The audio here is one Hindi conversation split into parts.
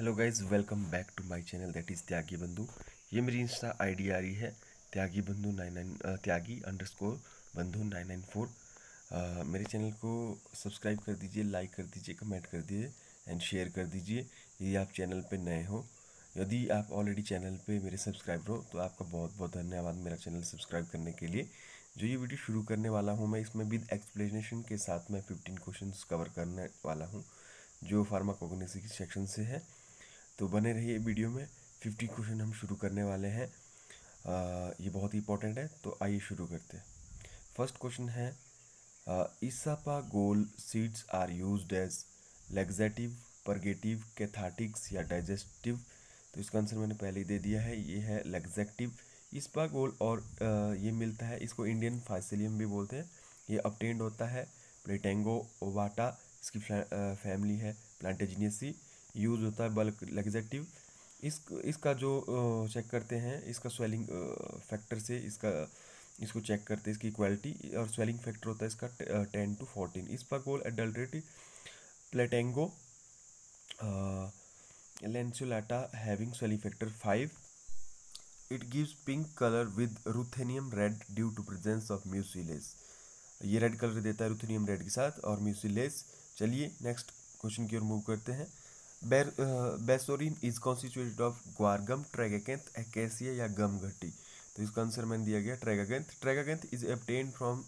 Hello guys welcome back to my channel that is Tyagi Bandhu ये मेरी इंस्टा आईडी आ रही है Tyagi Bandhu nine nine Tyagi underscore Bandhu nine nine four मेरे चैनल को सब्सक्राइब कर दीजिए लाइक कर दीजिए कमेंट कर दीजिए एंड शेयर कर दीजिए यदि आप चैनल पे नए हो यदि आप ऑलरेडी चैनल पे मेरे सब्सक्राइबर हो तो आपका बहुत बहुत धन्यवाद मेरा चैनल सब्सक्राइब करने के लिए जो ये वीडियो शुरू करने वाला हूँ मैं इसमें विद एक्सप्लेनेशन के साथ मैं फिफ्टीन क्वेश्चन कवर करने वाला हूँ जो फार्माकोगनेसी सेक्शन से है तो बने रहिए वीडियो में फिफ्टी क्वेश्चन हम शुरू करने वाले हैं आ, ये बहुत इंपॉर्टेंट है तो आइए शुरू करते हैं फर्स्ट क्वेश्चन है ईसापा गोल seeds are used as laxative purgative cathartics या डाइजेस्टिव तो इसका आंसर मैंने पहले ही दे दिया है ये है लेग्जेक्टिव इसपा गोल और ये मिलता है इसको इंडियन फाइसिलियम भी बोलते हैं ये अपटेंड होता है प्लेटेंगो ओवाटा इसकी फैमिली है प्लांटेजनियसी यूज़ होता है बल्क लेगजेक्टिव इस इसका जो चेक करते हैं इसका स्वेलिंग फैक्टर से इसका इसको चेक करते हैं इसकी क्वालिटी और स्वेलिंग फैक्टर होता है इसका टेन टू फोर्टीन इस पर गोल adulterate plantago lanceolata having swelling factor five it gives pink colour with ruthenium red due to presence of mucilage ये रेड कलर देता है रुथेनियम रेड के साथ और म्यूसिलेस चलिए नेक्स्ट क्वेश्चन की ओर मूव करते हैं bassorin is constituted of guar gum tragacanth acacia या गम घटी तो इसका आंसर मैंने दिया गया tragacanth tragacanth is obtained from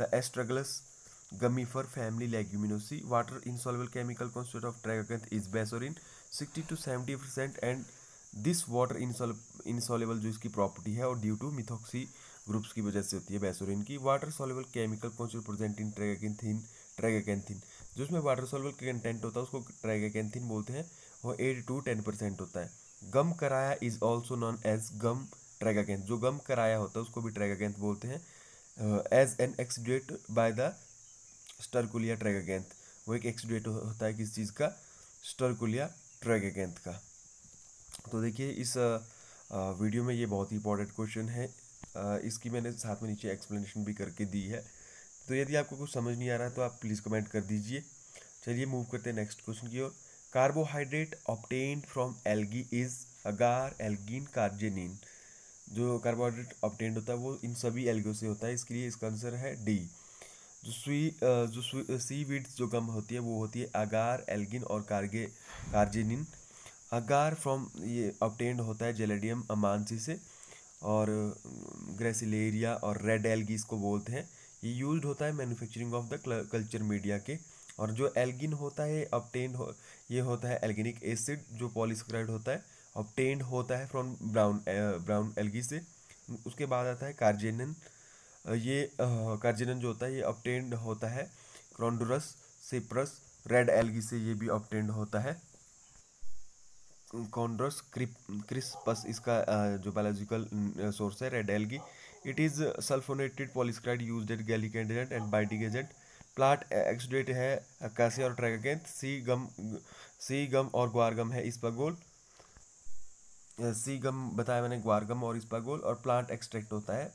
the astragalus gummifer family leguminosae water insoluble chemical constituent of tragacanth is bassorin sixty to seventy percent and this water insoluble जो इसकी प्रॉपर्टी है और ड्यू टू मिथोक्सी ग्रुप्स की वजह से होती है बेसोरिन की water soluble chemical constituent present in tragacanthin tragacanthin जो उसमें वाटर सोलबल कंटेंट होता है उसको ट्राइगैकेंथिन बोलते हैं वो एट टू टेन परसेंट होता है gum karaya is also known as gum tragacanth जो गम कराया होता है उसको भी ट्राइगाकेंथ बोलते हैं as an exudate by the sterculia tragacanth वो एक एक्सीडेट होता है किस चीज़ का स्टर्कुलिया ट्रैगागेंथ का तो देखिए इस वीडियो में ये बहुत ही इंपॉर्टेंट क्वेश्चन है इसकी मैंने साथ में नीचे एक्सप्लेनेशन भी करके दी है तो यदि आपको कुछ समझ नहीं आ रहा है तो आप प्लीज़ कमेंट कर दीजिए चलिए मूव करते हैं नेक्स्ट क्वेश्चन की ओर carbohydrate obtain from algae is agar algin carrageenan जो कार्बोहाइड्रेट ऑप्टेन होता है वो इन सभी एल्गो से होता है इसके लिए इसका आंसर है डी जो स्वी जो सी वीड्स जो गम होती है वो होती है अगार एल्गिन और कार्गे कार्जेनिन अगार फ्रॉम ये ऑप्टेंड होता है जेलेडियम अमानसी से और ग्रेसिलेरिया और रेड एल्गी इसको बोलते हैं ये यूज होता है manufacturing of the culture media के और जो एल्गिन होता है अपटेंड हो ये होता है एल्गिनिक एसिड जो पॉलिसक्राइड होता है अपटेंड होता है फ्रॉम ब्राउन ब्राउन एल्गी से उसके बाद आता है कार्जेनन ये कार्जेनन जो होता है ये अपटेंड होता है क्रॉन्डोरस सिप्रस रेड एल्गी से ये भी अपटेंड होता है कॉन्ड्रस क्रिप क्रिस्पस इसका जो बायोलॉजिकल सोर्स है red algae it is sulphonated polysaccharide use as gelling agent and binding agent plant exudate है uh, कैसे और ट्रैगाकेंथ सी गम सी गम और गम है इस पगोल सी गम बताया मैंने गम और इस्पागोल और प्लांट एक्सट्रैक्ट होता है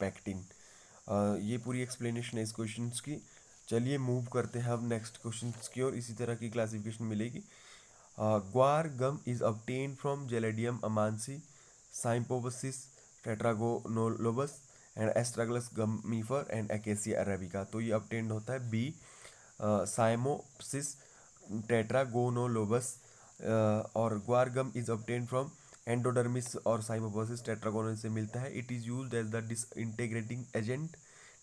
पैक्टिन uh, uh, ये पूरी एक्सप्लेनेशन है इस क्वेश्चन की चलिए मूव करते हैं अब नेक्स्ट क्वेश्चन की और इसी तरह की क्लासिफिकेशन मिलेगी guar gum is obtain from gelidium amansii cyamopsis tetragonolobus and astragalus gummifer and acacia arabica तो ये अपटेंड होता है बी साइमोसिस टेट्रागोनोलोबस और guar gum is obtained from endodermis और साइमोपोसिस टेट्रागोन से मिलता है it is use as the disintegrating agent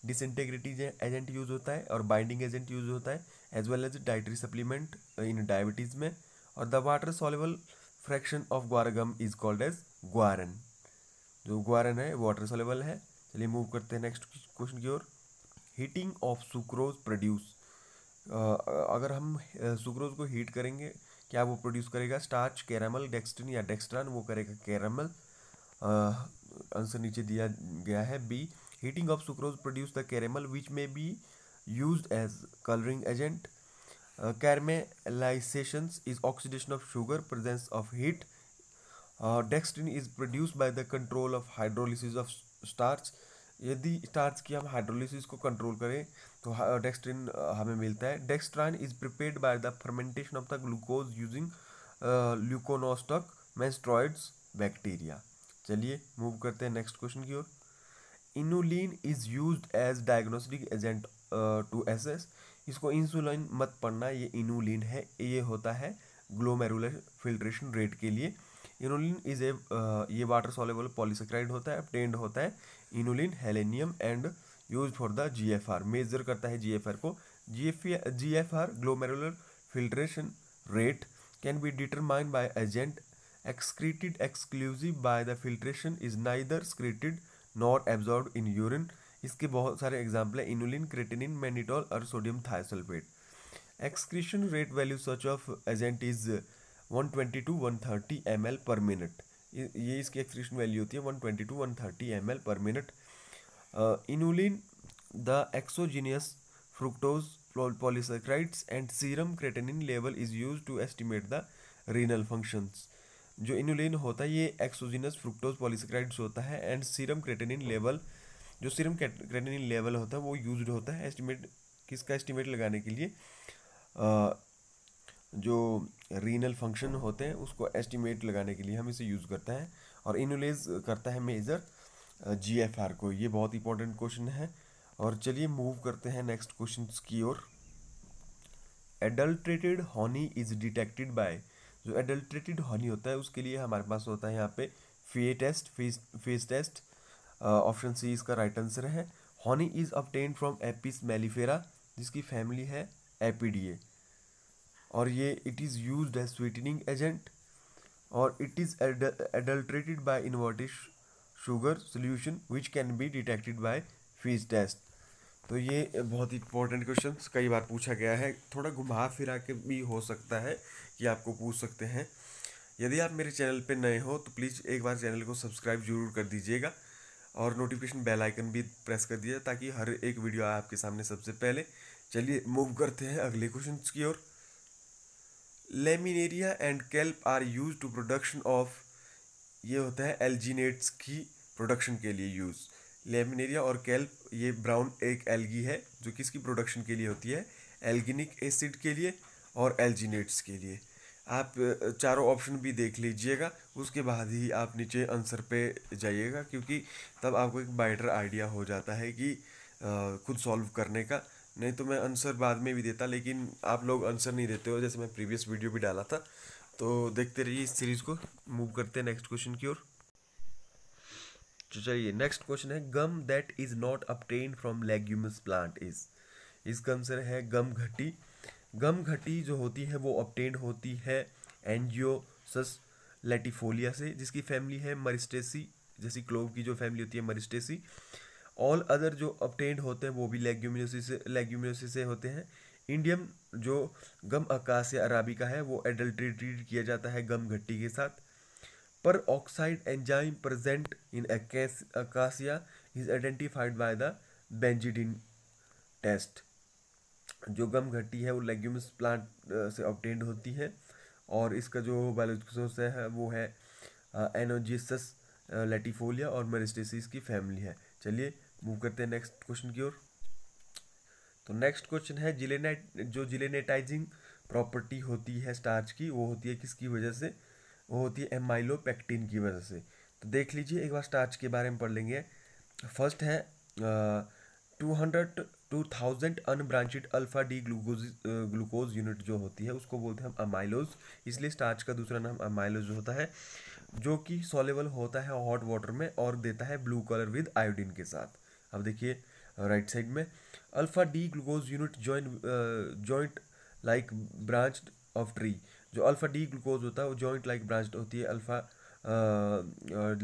disintegrating agent use होता है और बाइंडिंग एजेंट यूज होता है as well as dietary supplement in diabetes में और the water soluble fraction of guar gum is called as guaran जो गुआरन है वाटर सलेबल है चलिए मूव करते हैं नेक्स्ट क्वेश्चन की ओर हीटिंग ऑफ सुक्रोज प्रोड्यूस अगर हम सुक्रोज को हीट करेंगे क्या वो प्रोड्यूस करेगा स्टार्च कैरामल डेक्सटिन या डेक्सट्रान वो करेगा कैरामल आंसर नीचे दिया गया है B heating of sucrose produce the caramel which may be use as colouring agent caramelisation is oxidation of sugar presence of heat uh, is is produced the control of of of of यदि स्टार्च की हम हाइड्रोलिसिस को कंट्रोल करें तो डेक्सट्रिन uh, uh, हमें मिलता है dextrin is prepared by the fermentation of the glucose using leuconostoc mesenteroides bacteria चलिए मूव करते हैं नेक्स्ट क्वेश्चन की ओर inulin is use as diagnostic agent to as इसको इंसुलिन मत पढ़ना ये इनोलिन है ये होता है ग्लोमेरुलर फिल्ट्रेशन रेट के लिए इनोलिन इज ए ये वाटर सॉलेबल पॉलीसेक्राइड होता है अपटेंड होता है inulin helenium and use for the G F R measure करता है जी एफ आर को G F G F R glomerular filtration rate can be determine by agent excreted exclusive by the filtration is neither secreted not absorb in urine इसके बहुत सारे एग्जाम्पल हैं इनोलिन क्रेटिनिन मैनिटॉल और sodium thiosulphate excretion rate value such of agent is one twenty to one thirty M L per minute ये इसकी एक्सक्रीशन वैल्यू होती है one twenty to one thirty M L per minute inulin the exogenous fructose polysaccharides and serum creatinine level is use to estimate the renal functions जो इनुलिन होता है ये एक्सोजीनियस फ्रुक्टोज पॉलीसेक्राइड्स होता है एंड सीरम क्रेटेनिन लेवल जो सीरम क्रेटेनिन लेवल होता है वो यूज्ड होता है एस्टिमेट किसका एस्टिमेट लगाने के लिए uh, जो रीनल फंक्शन होते हैं उसको एस्टिमेट लगाने के लिए हम इसे यूज़ करते हैं और इनोलेज करता है मेजर जी एफ आर को ये बहुत इंपॉर्टेंट क्वेश्चन है और चलिए मूव करते हैं नेक्स्ट क्वेश्चन की ओर adulterated honey is detected by जो एडल्ट्रेटेड हॉनी होता है उसके लिए हमारे पास होता है यहाँ पे fiehe test fiehe's fiehe's test option C इसका राइट right आंसर है honey is obtain from apis mellifera जिसकी फैमिली है एपीडीए और ये it is use as sweetening agent और it is adulterated by inverted sugar solution which can be detected by fiehe's test तो ये बहुत ही इंपॉर्टेंट क्वेश्चन कई बार पूछा गया है थोड़ा घुमा फिरा के भी हो सकता है कि आपको पूछ सकते हैं यदि आप मेरे चैनल पर नए हो तो प्लीज़ एक बार चैनल को सब्सक्राइब जरूर कर दीजिएगा और नोटिफिकेशन बेल आइकन भी प्रेस कर दीजिए ताकि हर एक वीडियो आपके सामने सबसे पहले चलिए मूव करते हैं अगले क्वेश्चन की ओर laminaria and kelp are use to production of ये होता है एल्जीनेट्स की प्रोडक्शन के लिए यूज़ लेमिनेरिया और केल्प ये ब्राउन एक एल्गी है जो किसकी प्रोडक्शन के लिए होती है एल्गिनिक एसिड के लिए और एल्जीनेट्स के लिए आप चारों ऑप्शन भी देख लीजिएगा उसके बाद ही आप नीचे आंसर पे जाइएगा क्योंकि तब आपको एक बाइटर आइडिया हो जाता है कि खुद सॉल्व करने का नहीं तो मैं आंसर बाद में भी देता लेकिन आप लोग आंसर नहीं देते हो जैसे मैं प्रीवियस वीडियो भी डाला था तो देखते रहिए इस सीरीज़ को मूव करते हैं नेक्स्ट क्वेश्चन की ओर तो चलिए नेक्स्ट क्वेश्चन है gum that is not obtain from leguminous plant is इसका आंसर है गम घटी गम घटी जो होती है वो अपटेन होती है एनजियोसस लेटिफोलिया से जिसकी फैमिली है मरिस्टेसी जैसी क्लोव की जो फैमिली होती है मरिस्टेसी ऑल अदर जो अपटेंड होते हैं वो भी लेग्यूमिनोसी से लेग्यूमिनोसी से होते हैं इंडियम जो गम अकास या अराबिका है वो एडल्ट्री ट्रीट किया जाता है गम घट्टी के साथ peroxide enzyme present in acacia is identified by the benzidine test जो गम घट्टी है वो लेग्यूमस प्लांट से ऑप्टेंड होती है और इसका जो बायोलॉजिकल सोर्स है वो है एनोजिस लेटिफोलिया और मेरिस्टेसिस की फैमिली है चलिए मूव करते हैं नेक्स्ट क्वेश्चन की ओर तो नेक्स्ट क्वेश्चन है जिलेनेट जो जिलेनेटाइजिंग प्रॉपर्टी होती है स्टार्च की वो होती है किसकी वजह से वो होती है एमाइलोपेक्टिन की वजह से तो देख लीजिए एक बार स्टार्च के बारे में पढ़ लेंगे फर्स्ट है two hundred to thousand unbranched alpha D glucose glucose unit जो होती है उसको बोलते हैं हम अमाइलोज इसलिए स्टार्च का दूसरा नाम अमाइलोज होता है जो कि सॉलेबल होता है हॉट वाटर में और देता है ब्लू कलर विद आयोडीन के साथ अब देखिए राइट साइड में alpha D glucose unit joint joint like branch of tree जो अल्फ़ा डी ग्लूकोज होता है वो जॉइंट लाइक ब्रांच होती है अल्फ़ा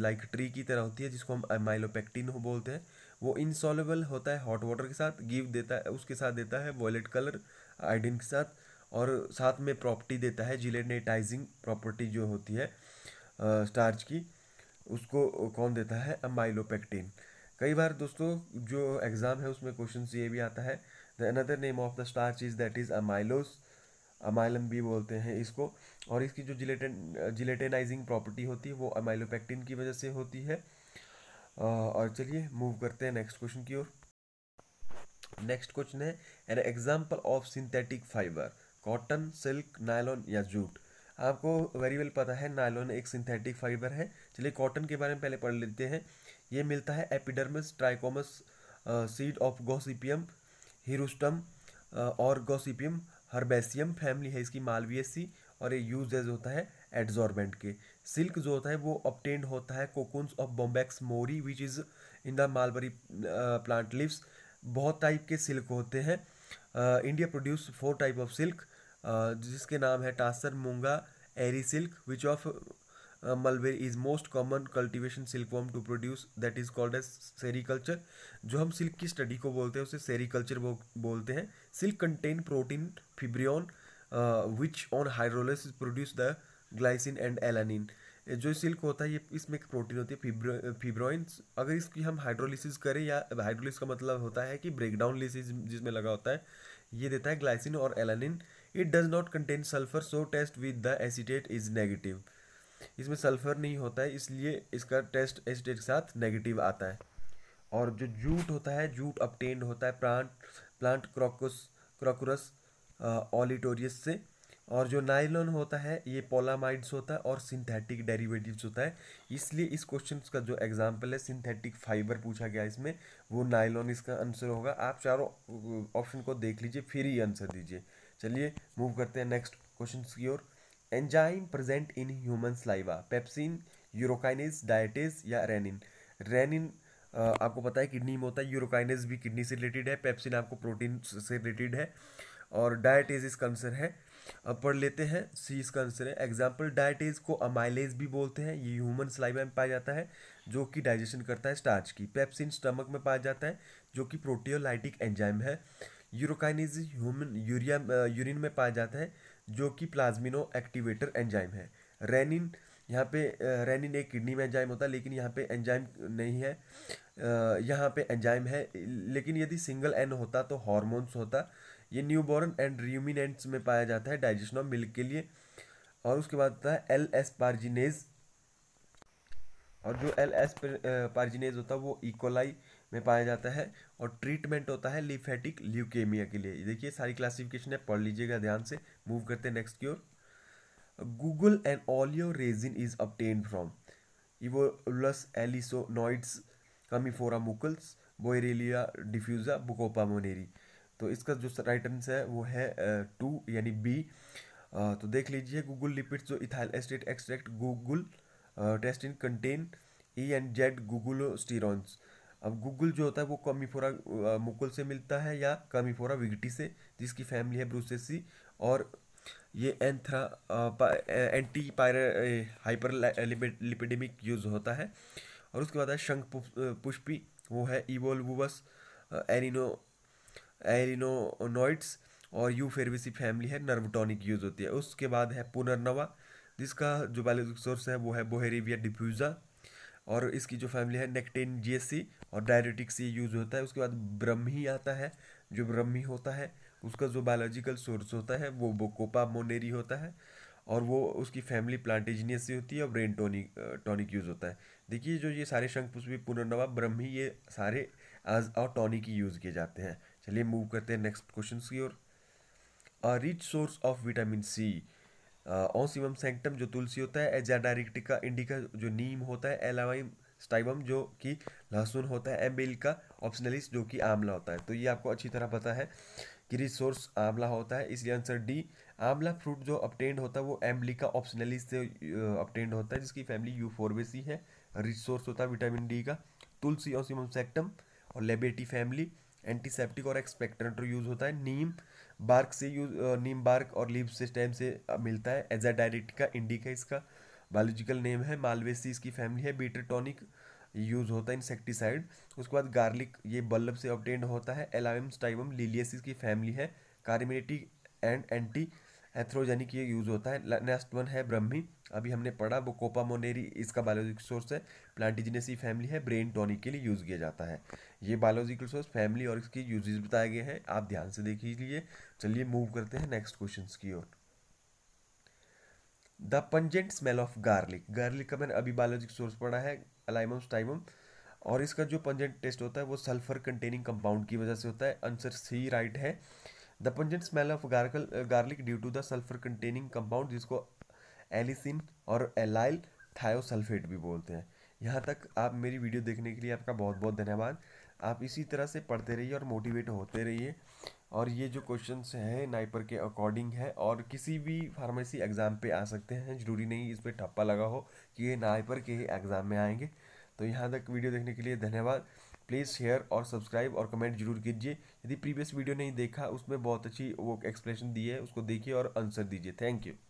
लाइक ट्री की तरह होती है जिसको हम माइलोपेक्टिन बोलते हैं वो इनसॉलेबल होता है हॉट वाटर के साथ गिव देता है उसके साथ देता है वॉयलेट कलर आयोडीन के साथ और साथ में प्रॉपर्टी देता है जिलेनेटाइजिंग प्रॉपर्टी जो होती है स्टार्च uh, की उसको कौन देता है अमाइलोपेक्टिन कई बार दोस्तों जो एग्ज़ाम है उसमें क्वेश्चन ये भी आता है the another name of the starch is that is amylose amylum भी बोलते हैं इसको और इसकी जो जिलेटन जिलेटेनाइजिंग प्रॉपर्टी होती है वो अमाइलोपैक्टिन की वजह से होती है और चलिए मूव करते हैं नेक्स्ट क्वेश्चन की ओर नेक्स्ट क्वेश्चन है an example of synthetic fibre cotton silk nylon या जूट आपको वेरी वेल पता है नायलॉन एक सिंथेटिक फाइबर है चलिए कॉटन के बारे में पहले पढ़ लेते हैं ये मिलता है epidermis trichomes seed of gossypium hirsutum और गोसिपियम हर्बेसियम फैमिली है इसकी मालवीएसी और ये एज होता है एड्जॉर्बेंट के सिल्क जो होता है वो ऑप्टेंड होता है cocoons of bombyx mori which is in the mulberry plant leaves बहुत टाइप के सिल्क होते हैं India produce four type of silk जिसके नाम है tasar muga eri silk which of mulberry is most common cultivation silk worm to produce that is called as sericulture जो हम सिल्क की स्टडी को बोलते हैं उसे सेरिकल्चर बोलते हैं silk contain protein fibroin which on hydrolysis produce the glycine and alanine जो सिल्क होता है ये इसमें एक प्रोटीन होती है फिब्रो अगर इसकी हम हाइड्रोलिसिस करें या हाइड्रोलिस का मतलब होता है कि ब्रेकडाउन लिसिस जिसमें लगा होता है ये देता है ग्लाइसिन और alanine it does not contain sulphur so test with the acetate is negative इसमें सल्फ़र नहीं होता है इसलिए इसका टेस्ट एसिड के साथ नेगेटिव आता है और जो जूट होता है जूट अपटेंड होता है plant plant corchorus corchorus olitorius से और जो नाइलॉन होता है ये पोलामाइड्स होता है और सिंथेटिक डेरिवेटिव्स होता है इसलिए इस क्वेश्चन का जो एग्जाम्पल है सिंथेटिक फाइबर पूछा गया इसमें वो नाइलॉन इसका आंसर होगा आप चारों ऑप्शन को देख लीजिए फिर ही आंसर दीजिए चलिए मूव करते हैं नेक्स्ट क्वेश्चन की ओर enzyme present in human saliva pepsin urokinase diastase या रेनिन रेनिन आपको पता है किडनी में होता है यूरोकाइनेज भी किडनी से रिलेटेड है पेप्सिन आपको प्रोटीन से रिलेटेड है और डायटेज इसका आंसर है अब पढ़ लेते हैं सी इसका आंसर है एग्जाम्पल डायटेज को अमाइलेज भी बोलते हैं ये ह्यूमन स्लाइवा में पाया जाता है जो कि डाइजेशन करता है स्टार्च की पेप्सिन स्टमक में पाया जाता है जो कि प्रोटियोलाइटिक एंजाइम है यूरोकाइनिज ह्यूमन यूरिया यूरिन में पाया जाता है जो कि प्लाज्मिनो एक्टिवेटर एंजाइम है रेनिन यहाँ पे रेनिन एक किडनी में एंजाइम होता है लेकिन यहाँ पे एंजाइम नहीं है यहाँ पे एंजाइम है लेकिन यदि सिंगल एन होता तो हॉर्मोन्स होता ये न्यूबॉर्न एंड र्यूमिनेंट्स में पाया जाता है डाइजेशन ऑफ मिल्क के लिए और उसके बाद होता है एल एस पार्जिनेज और जो एल एस पार्जिनेज होता है वो इकोलाई e. में पाया जाता है और ट्रीटमेंट होता है लिफेटिक ल्यूकेमिया के लिए देखिए सारी क्लासिफिकेशन है पढ़ लीजिएगा ध्यान से मूव करते हैं नेक्स्ट की ओर guggul and oleo resin is obtain from evolvulus alsinoides commiphora mukul boerhavia diffusa bacopa monnieri तो इसका जो राइट आंसर है वो है टू यानी बी तो देख लीजिए गूगल लिपिड जो इथाइल एस्टेट एक्सट्रैक्ट गूगल टेस्टिन contain E and Z guggulsterones अब गूगल जो होता है वो कमीफोरा मुकुल से मिलता है या कमीफोरा विगटी से जिसकी फैमिली है ब्रूसेसी और ये एंथ्रा एंटी पायर हाइपर लिपिडेमिक यूज होता है और उसके बाद है शंख पुष्पी वो है ईवोलवस एरिनो एरिनोनोइड्स और यू फेरविसी फैमिली है नर्वटोनिक यूज होती है उसके बाद है पुनर्नवा जिसका जो बायोलॉजिक सोर्स है वो है बोहेरिविया डिफ्यूजा और इसकी जो फैमिली है नेक्टेन जीएससी और डायरेटिक्स ये यूज होता है उसके बाद ब्रह्मी आता है जो ब्रह्मी होता है उसका जो बायोलॉजिकल सोर्स होता है वो बोकोपा मोनेरी होता है और वो उसकी फैमिली प्लांटेजनियस से होती है और ब्रेन टोनिक टॉनिक यूज़ होता है देखिए जो ये सारे शंख पुष्पी पुनर्नवा ब्रह्मी ये सारे आज और टॉनिक ही यूज़ किए जाते हैं चलिए मूव करते हैं नेक्स्ट क्वेश्चन की ओर a rich source of vitamin C ocimum sanctum जो तुलसी होता है एजा डायरेक्टिका इंडिका जो नीम होता है एलावाइम स्टाइबम जो कि लहसुन होता है एम्बिल का ऑप्शनलिस जो कि आंवला होता है तो ये आपको अच्छी तरह पता है कि रिसोर्स आंवला होता है इसलिए आंसर डी आंवला फ्रूट जो अपटेंड होता है वो एम्बलिका ऑप्शनलिस से अपटेंड होता है जिसकी फैमिली यूफोरबेसी है रिसोर्स होता है विटामिन डी का तुलसी ऑसिमम सेक्टम और लेबेटी फैमिली एंटीसेप्टिक और एक्सपेक्टेंट यूज होता है नीम बार्क से यूज नीम बार्क और लीव से टाइम से मिलता है एजा का इंडिका इसका बायोलॉजिकल नेम है मालवेसी इसकी फैमिली है बीटर टॉनिक यूज होता है इंसेक्टिसाइड उसके बाद गार्लिक ये बल्लब से ऑप्टेंड होता है एलाइम स्टाइवम लीलियसिस की फैमिली है कार्मेटिक एंड एंटी एथ्रोजेनिक ये यूज होता है नेक्स्ट वन है ब्रह्मी अभी हमने पढ़ा वो कोपा मोनेरी इसका बायोलॉजिकल सोर्स है प्लांटिजिनेसी फैमिली है ब्रेन टॉनिक के लिए यूज़ किया जाता है ये बायोलॉजिकल सोर्स फैमिली और इसकी यूजेज बताए गए हैं आप ध्यान से देखिए चलिए मूव करते हैं नेक्स्ट क्वेश्चन की ओर the pungent smell of garlic garlic का मैंने अभी बायोलॉजिक सोर्स पढ़ा है अलाइमम स्टाइमम और इसका जो पंजेंट टेस्ट होता है वो सल्फर कंटेनिंग कंपाउंड की वजह से होता है आंसर सी राइट है the pungent smell of garlic garlic due to the sulphur containing compound जिसको एलिसिन और एलाइल थायोसल्फेट भी बोलते हैं यहाँ तक आप मेरी वीडियो देखने के लिए आपका बहुत बहुत धन्यवाद आप इसी तरह से पढ़ते रहिए और मोटिवेट होते रहिए और ये जो क्वेश्चंस हैं नाइपर के अकॉर्डिंग है और किसी भी फार्मेसी एग्ज़ाम पे आ सकते हैं ज़रूरी नहीं इस पर ठप्पा लगा हो कि ये नाइपर के ही एग्ज़ाम में आएंगे तो यहाँ तक वीडियो देखने के लिए धन्यवाद प्लीज़ शेयर और सब्सक्राइब और कमेंट जरूर कीजिए यदि प्रीवियस वीडियो नहीं देखा उसमें बहुत अच्छी वो एक्सप्लेनेशन दी है उसको देखिए और आंसर दीजिए थैंक यू